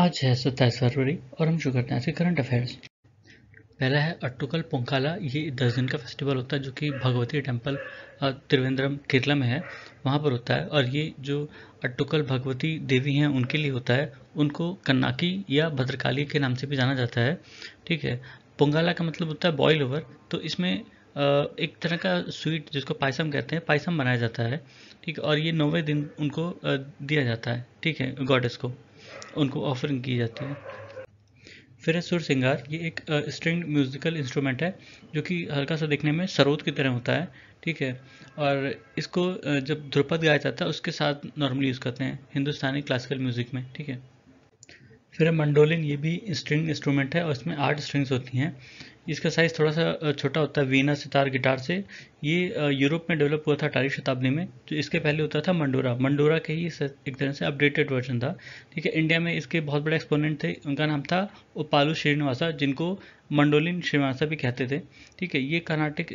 आज है सत्ताईस फरवरी और हम शुरू करते हैं इसके करंट अफेयर्स पहला है अट्टुकल पोंकाला ये दस दिन का फेस्टिवल होता है जो कि भगवती टेम्पल त्रिवेंद्रम केरला में है वहाँ पर होता है और ये जो अट्टुकल भगवती देवी हैं उनके लिए होता है उनको कन्नाकी या भद्रकाली के नाम से भी जाना जाता है ठीक है पोंगाला का मतलब होता है बॉयल ओवर तो इसमें एक तरह का स्वीट जिसको पायसम कहते हैं पायसम बनाया जाता है ठीक है और ये नौवे दिन उनको दिया जाता है ठीक है गॉडेस को उनको ऑफरिंग की जाती है फिर है सुर सिंगार ये एक स्ट्रिंग म्यूज़िकल इंस्ट्रूमेंट है जो कि हल्का सा देखने में सरोद की तरह होता है ठीक है और इसको जब ध्रुपद गाया जाता है उसके साथ नॉर्मली यूज़ करते हैं हिंदुस्तानी क्लासिकल म्यूज़िक में ठीक है फिर मंडोलिन ये भी स्ट्रिंग इंस्ट्रूमेंट है और इसमें आठ स्ट्रिंग्स होती हैं इसका साइज़ थोड़ा सा छोटा होता है वीना सितार गिटार से ये यूरोप में डेवलप हुआ था अठारहवीं शताब्दी में तो इसके पहले होता था मंडोरा मंडोरा के ही एक तरह से अपडेटेड वर्जन था ठीक है इंडिया में इसके बहुत बड़े एक्सपोनेंट थे उनका नाम था ओपालू श्रीनिवासा जिनको मंडोलिन श्रीनिवासा भी कहते थे ठीक है ये कर्नाटिक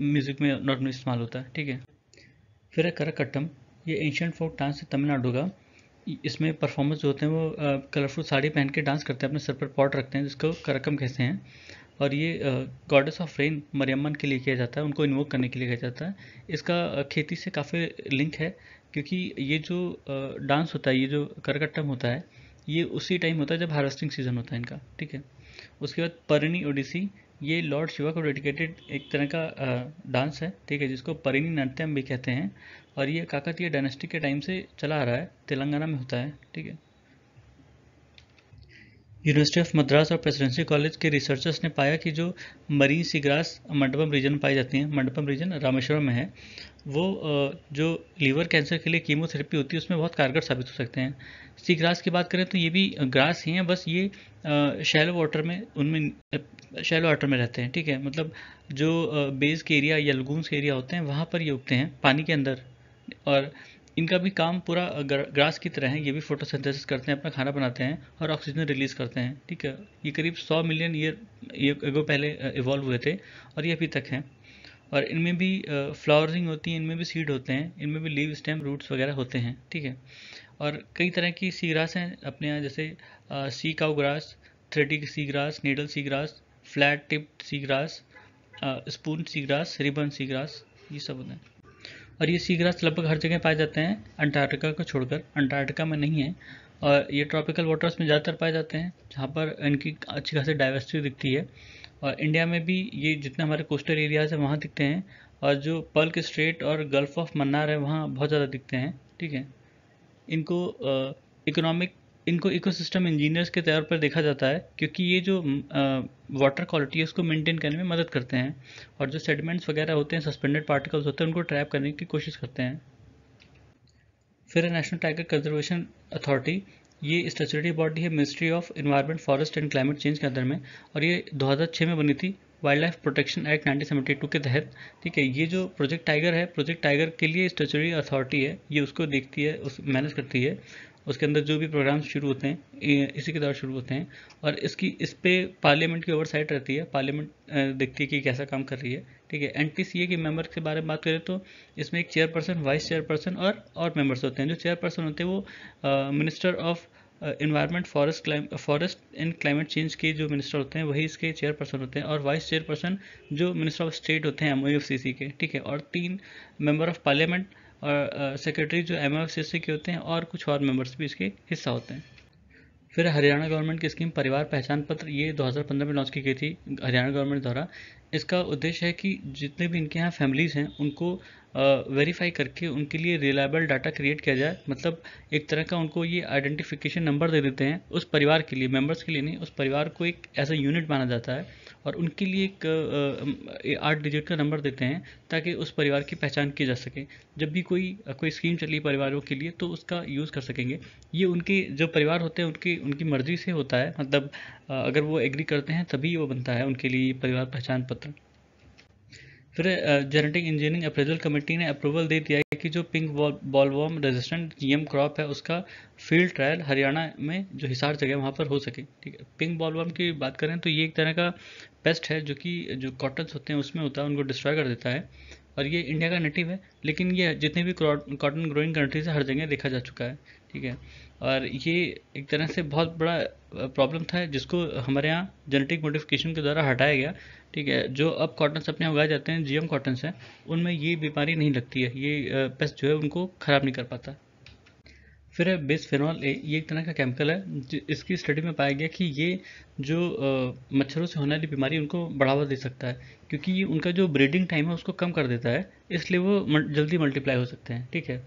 म्यूजिक में नॉर्मली इस्तेमाल होता है ठीक है फिर है करकट्टम ये एंशियंट फोक डांस है तमिलनाडु का इसमें परफॉर्मेंस जो होते हैं वो कलरफुल साड़ी पहन के डांस करते हैं अपने सर पर पॉट रखते हैं जिसको करकम कहते हैं और ये गॉडेस ऑफ रेन मरियमन के लिए किया जाता है उनको इन्वोक करने के लिए किया जाता है इसका खेती से काफ़ी लिंक है क्योंकि ये जो डांस होता है ये जो करकट्टम होता है ये उसी टाइम होता है जब हार्वेस्टिंग सीजन होता है इनका ठीक है उसके बाद परिणी ओडिसी ये लॉर्ड शिवा को डेडिकेटेड एक तरह का डांस है ठीक है जिसको परिणी नाट्यम भी कहते हैं और ये काकतीय डायनेस्टी के टाइम से चला आ रहा है तेलंगाना में होता है ठीक है यूनिवर्सिटी ऑफ मद्रास और प्रेसिडेंसी कॉलेज के रिसर्चर्स ने पाया कि जो marine sea grass Mandapam region में पाई जाती हैं मंडपम रीजन रामेश्वरम में है वो जो लीवर कैंसर के लिए कीमोथेरेपी होती है उसमें बहुत कारगर साबित हो सकते हैं सी ग्रास की बात करें तो ये भी ग्रास ही हैं बस ये शैलो वाटर में उनमें शैलो वाटर में रहते हैं ठीक है मतलब जो बेस के एरिया या लगून्स के एरिया होते हैं वहाँ पर ये उगते हैं पानी के अंदर और इनका भी काम पूरा ग्रास की तरह है ये भी फोटोसिंथेसिस करते हैं अपना खाना बनाते हैं और ऑक्सीजन रिलीज करते हैं ठीक है ये करीब 100 मिलियन ईयर एगो पहले इवॉल्व हुए थे और ये अभी तक हैं और इनमें भी फ्लावरिंग होती है इनमें भी सीड होते हैं इनमें भी लीव स्टेम रूट्स वगैरह होते हैं ठीक है और कई तरह की सी ग्रास हैं अपने यहाँ जैसे आ, सी काउ ग्रास थ्रेडिक sea grass needle sea grass flat tipped sea grass spoon sea grass ribbon sea grass ये सब होते हैं और ये सीग्रास लगभग हर जगह पाए जाते हैं अंटार्कटिका को छोड़कर अंटार्कटिका में नहीं है और ये ट्रॉपिकल वाटर्स में ज़्यादातर पाए जाते हैं जहाँ पर इनकी अच्छी खासी डाइवर्सिटी दिखती है और इंडिया में भी ये जितने हमारे कोस्टल एरियाज हैं वहाँ दिखते हैं और जो पल्क स्ट्रेट और गल्फ ऑफ मन्नार है वहाँ बहुत ज़्यादा दिखते हैं ठीक है इनको इकोनॉमिक इनको इकोसिस्टम इंजीनियर्स के तौर पर देखा जाता है क्योंकि ये जो वाटर क्वालिटी है उसको मेंटेन करने में मदद करते हैं और जो सेडिमेंट्स वगैरह होते हैं सस्पेंडेड पार्टिकल्स होते हैं उनको ट्रैप करने की कोशिश करते हैं फिर नेशनल टाइगर कंजर्वेशन अथॉरिटी ये स्टेचुरी बॉडी है ministry of environment forest and climate change के अंदर में और ये 2006 में बनी थी wildlife protection act nineteen के तहत ठीक है ये जो प्रोजेक्ट टाइगर है प्रोजेक्ट टाइगर के लिए स्टेचुरी अथॉरिटी है ये उसको देखती है उस मैनेज करती है उसके अंदर जो भी प्रोग्राम शुरू होते हैं इसी के द्वारा शुरू होते हैं और इसकी इस पर पार्लियामेंट की ओवरसाइट रहती है पार्लियामेंट देखती है कि कैसा काम कर रही है ठीक है एन के मेंबर के बारे में बात करें तो इसमें एक चेयरपर्सन वाइस चेयरपर्सन और और मेंबर्स होते हैं जो चेयरपर्सन होते हैं वो minister of environment forest climate forest and climate change के जो मिनिस्टर होते हैं वही इसके चेयरपर्सन होते हैं और वाइस चेयरपर्सन जो मिनिस्टर ऑफ स्टेट होते हैं एम के ठीक है और तीन मेंबर ऑफ पार्लियामेंट और सेक्रेटरी जो एम एफ सी के होते हैं और कुछ और मेंबर्स भी इसके हिस्सा होते हैं फिर हरियाणा गवर्नमेंट की स्कीम परिवार पहचान पत्र ये 2015 में लॉन्च की गई थी हरियाणा गवर्नमेंट द्वारा इसका उद्देश्य है कि जितने भी इनके यहाँ फैमिलीज़ हैं उनको वेरीफाई करके उनके लिए रिलायबल डाटा क्रिएट किया जाए मतलब एक तरह का उनको ये आइडेंटिफिकेशन नंबर दे देते हैं उस परिवार के लिए मेंबर्स के लिए नहीं उस परिवार को एक ऐसा यूनिट माना जाता है और उनके लिए एक आठ डिजिट का नंबर देते हैं ताकि उस परिवार की पहचान की जा सके जब भी कोई कोई स्कीम चली परिवारों के लिए तो उसका यूज़ कर सकेंगे ये उनके जो परिवार होते हैं उनकी उनकी मर्ज़ी से होता है मतलब अगर वो एग्री करते हैं तभी वो बनता है उनके लिए परिवार पहचान पत्र फिर जेनेटिक इंजीनियरिंग अप्रेजल कमेटी ने अप्रूवल दे दिया है कि जो pink bollworm resistant GM crop है उसका फील्ड ट्रायल हरियाणा में जो हिसार जगह वहाँ पर हो सके ठीक है पिंक बॉलवॉम की बात करें तो ये एक तरह का पेस्ट है जो कि जो कॉटन्स होते हैं उसमें होता है उनको डिस्ट्रॉय कर देता है और ये इंडिया का नेटिव है लेकिन ये जितने भी कॉटन ग्रोइंग कंट्रीज है हर जगह देखा जा चुका है ठीक है और ये एक तरह से बहुत बड़ा प्रॉब्लम था जिसको हमारे यहाँ जेनेटिक मोडिफिकेशन के द्वारा हटाया गया ठीक है जो अब कॉटन्स अपने यहाँ उगाए जाते हैं जीएम कॉटन्स हैं उनमें ये बीमारी नहीं लगती है ये पेस्ट जो है उनको ख़राब नहीं कर पाता फिर है बेसफेनॉल ए ये एक तरह का केमिकल है इसकी स्टडी में पाया गया कि ये जो मच्छरों से होने वाली बीमारी उनको बढ़ावा दे सकता है क्योंकि ये उनका जो ब्रीडिंग टाइम है उसको कम कर देता है इसलिए वो जल्दी मल्टीप्लाई हो सकते हैं ठीक है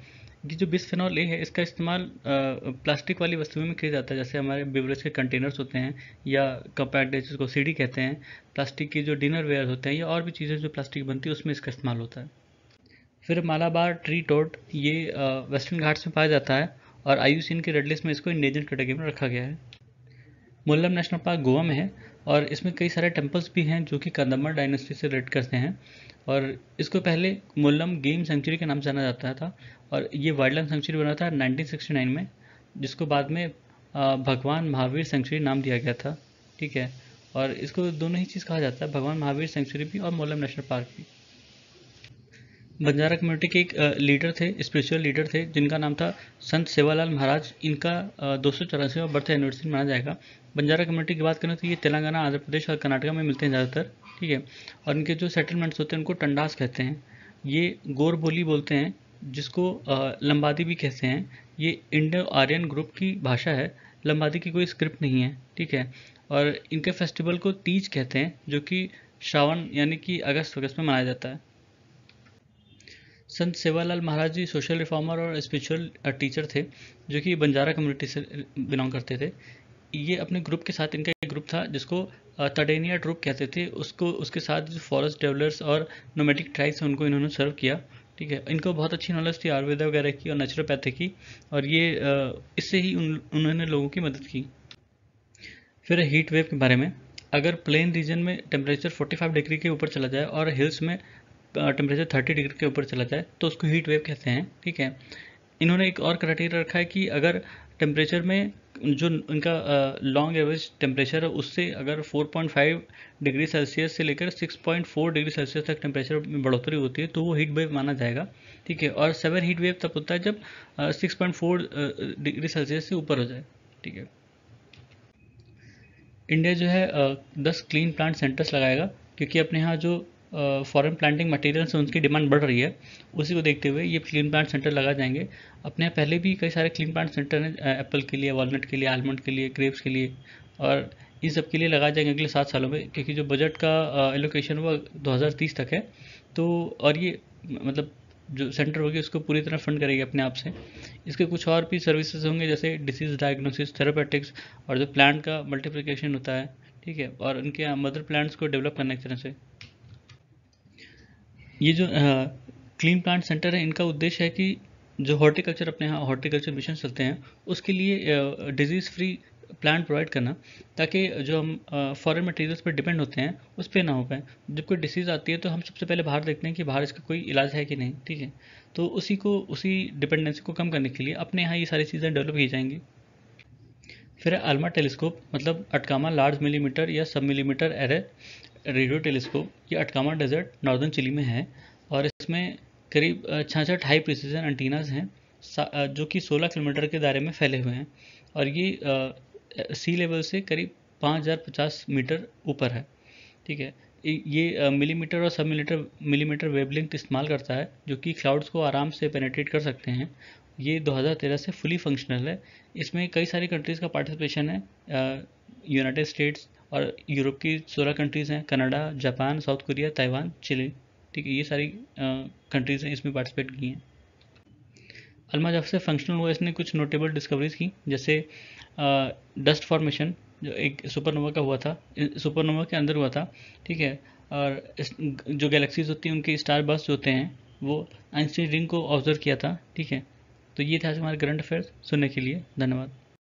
ये जो बिस्फेनॉल ए है इसका इस्तेमाल प्लास्टिक वाली वस्तुओं में किया जाता है जैसे हमारे बेवरेज के कंटेनर्स होते हैं या कंपैक्ट एट जिसको सीढ़ी कहते हैं प्लास्टिक के जो डिनर वेयर होते हैं या और भी चीज़ें जो प्लास्टिक बनती है उसमें इसका इस्तेमाल होता है फिर मालाबार ट्री टोट ये वेस्टर्न घाट्स में पाया जाता है और आयुसीन के रेड लिस्ट में इसको इंडेजन कैटेगरी में रखा गया है मुल्लम नेशनल पार्क गोवा में है और इसमें कई सारे टेम्पल्स भी हैं जो कि कंदम्बर डायनेस्टी से रिलेट करते हैं और इसको पहले मुल्लम गेम सेंचुरी के नाम से जाना जाता था और ये वाइल्ड लाइफ सेंचुरी बना था 1969 में जिसको बाद में भगवान महावीर सेंचुरी नाम दिया गया था ठीक है और इसको दोनों ही चीज़ कहा जाता है भगवान महावीर सेंचुरी भी और मोलम नेशनल पार्क भी बंजारा कम्युनिटी के एक लीडर थे स्पिरिचुअल लीडर थे जिनका नाम था संत सेवालाल महाराज इनका दो सौ बर्थ एनिवर्सरी माना जाएगा बंजारा कम्युनिटी की बात करें तो ये तेलंगाना आंध्र प्रदेश और कर्नाटका में मिलते हैं ज़्यादातर ठीक है और इनके जो सेटलमेंट्स होते हैं उनको टंडास कहते हैं ये गोर बोली बोलते हैं जिसको लंबादी भी कहते हैं ये इंडो आर्यन ग्रुप की भाषा है लंबादी की कोई स्क्रिप्ट नहीं है ठीक है और इनके फेस्टिवल को तीज कहते हैं जो कि श्रावण यानी कि अगस्त अगस्त में मनाया जाता है संत सेवालाल महाराज जी सोशल रिफॉर्मर और स्पिरिचुअल टीचर थे जो कि बंजारा कम्युनिटी से बिलोंग करते थे ये अपने ग्रुप के साथ इनका ग्रुप था जिसको तडेनिया ट्रूप कहते थे उसको उसके साथ जो फॉरेस्ट डेवलर्स और नोमेटिक ट्राइब्स हैं उनको इन्होंने सर्व किया ठीक है इनको बहुत अच्छी नॉलेज थी आयुर्वेदा वगैरह की और नेचुरोपैथी की और ये इससे ही उन, उन्होंने लोगों की मदद की फिर हीट वेव के बारे में अगर प्लेन रीजन में टेम्परेचर 45 डिग्री के ऊपर चला जाए और हिल्स में टेम्परेचर 30 डिग्री के ऊपर चला जाए तो उसको हीट वेव कहते हैं ठीक है इन्होंने एक और क्राइटेरिया रखा है कि अगर टेम्परेचर में जो उनका लॉन्ग एवरेज टेम्परेचर है उससे अगर 4.5 डिग्री सेल्सियस से लेकर 6.4 डिग्री सेल्सियस तक टेम्परेचर में बढ़ोतरी होती है तो वो हीट वेव माना जाएगा ठीक है और सेवर हीट वेव तब होता है जब uh, 6.4 डिग्री सेल्सियस से ऊपर हो जाए ठीक है इंडिया जो है दस क्लीन प्लांट सेंटर्स लगाएगा क्योंकि अपने यहाँ जो फॉरेन प्लांटिंग मटेरियल से उनकी डिमांड बढ़ रही है उसी को देखते हुए ये क्लीन प्लांट सेंटर लगा जाएंगे अपने यहाँ पहले भी कई सारे क्लीन प्लांट सेंटर हैं एप्पल के लिए वॉलनट के लिए आलमंड के लिए ग्रेप्स के लिए और इन सब के लिए लगाए जाएंगे अगले सात सालों में क्योंकि जो बजट का एलोकेशन हुआ दो तक है तो और ये मतलब जो सेंटर होगी उसको पूरी तरह फंड करेगी अपने आप से इसके कुछ और भी सर्विसेज होंगे जैसे डिसीज डायग्नोसिस थेरापेटिक्स और जो प्लांट का मल्टीप्लिकेशन होता है ठीक है और उनके मदर प्लांट्स को डेवलप करने की तरह से ये जो क्लीन प्लांट सेंटर है इनका उद्देश्य है कि जो हॉर्टिकल्चर अपने यहाँ हॉर्टिकल्चर मिशन चलते हैं उसके लिए डिजीज़ फ्री प्लांट प्रोवाइड करना ताकि जो हम फॉरेन मटेरियल्स पर डिपेंड होते हैं उस पर ना हो पाए जब कोई डिसीज़ आती है तो हम सबसे पहले बाहर देखते हैं कि बाहर इसका कोई इलाज है कि नहीं ठीक है तो उसी को उसी डिपेंडेंसी को कम करने के लिए अपने यहाँ ये सारी चीज़ें डेवलप की जाएंगी फिर अल्मा टेलीस्कोप मतलब अटकामा लार्ज मिलीमीटर या सब मिलीमीटर एरे रेडियो टेलीस्कोप ये अटकामा डेजर्ट नॉर्दर्न चिली में है और इसमें करीब छाछठ हाई प्रिसीजन एंटीनाज हैं जो कि 16 किलोमीटर के दायरे में फैले हुए हैं और ये सी लेवल से करीब 5050 मीटर ऊपर है ठीक है ये मिलीमीटर और सब मिलीमीटर मिलीमीटर वेवलेंथ इस्तेमाल करता है जो कि क्लाउड्स को आराम से पेनेट्रेट कर सकते हैं ये 2013 से फुली फंक्शनल है इसमें कई सारी कंट्रीज़ का पार्टिसिपेशन है यूनाइटेड स्टेट्स और यूरोप की सोलह कंट्रीज़ हैं Canada Japan South Korea Taiwan Chile ठीक है ये सारी कंट्रीज़ हैं इसमें पार्टिसिपेट की हैं अलमा जब से फंक्शनल हुआ ने कुछ नोटेबल डिस्कवरीज की जैसे डस्ट फॉर्मेशन जो एक सुपरनोवा का हुआ था सुपरनोवा के अंदर हुआ था ठीक है और जो गैलेक्सीज होती हैं उनके स्टार बस होते हैं वो आइंस्टीन रिंग को ऑब्जर्व किया था ठीक है तो ये था हमारे करंट अफेयर्स सुनने के लिए धन्यवाद